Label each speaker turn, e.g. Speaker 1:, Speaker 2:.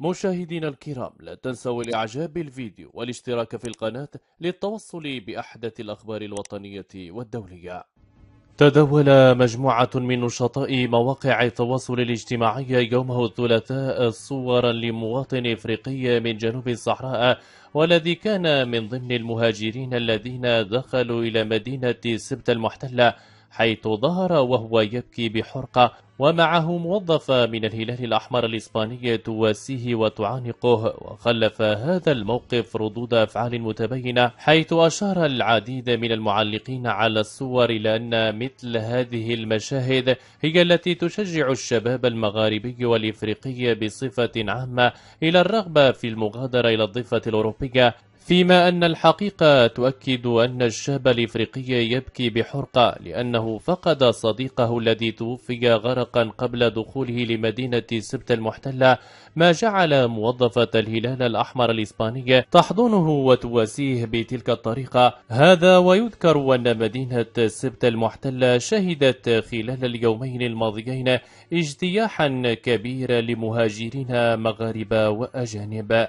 Speaker 1: مشاهدينا الكرام لا تنسوا الاعجاب بالفيديو والاشتراك في القناة للتوصل بأحدث الأخبار الوطنية والدولية تداول مجموعة من نشطاء مواقع التواصل الاجتماعي يومه الثلاثاء صورا لمواطن افريقي من جنوب الصحراء والذي كان من ضمن المهاجرين الذين دخلوا إلى مدينة سبت المحتلة حيث ظهر وهو يبكي بحرقة ومعه موظفة من الهلال الأحمر الإسباني تواسيه وتعانقه وخلف هذا الموقف ردود أفعال متبينة حيث أشار العديد من المعلقين على الصور إلى أن مثل هذه المشاهد هي التي تشجع الشباب المغاربي والإفريقي بصفة عامة إلى الرغبة في المغادرة إلى الضفة الأوروبية فيما أن الحقيقة تؤكد أن الشاب الإفريقي يبكي بحرقة لأنه فقد صديقه الذي توفي غرقا قبل دخوله لمدينة سبت المحتلة ما جعل موظفة الهلال الأحمر الإسبانية تحضنه وتواسيه بتلك الطريقة هذا ويذكر أن مدينة سبت المحتلة شهدت خلال اليومين الماضيين اجتياحا كبيرا لمهاجرين مغاربة وأجانب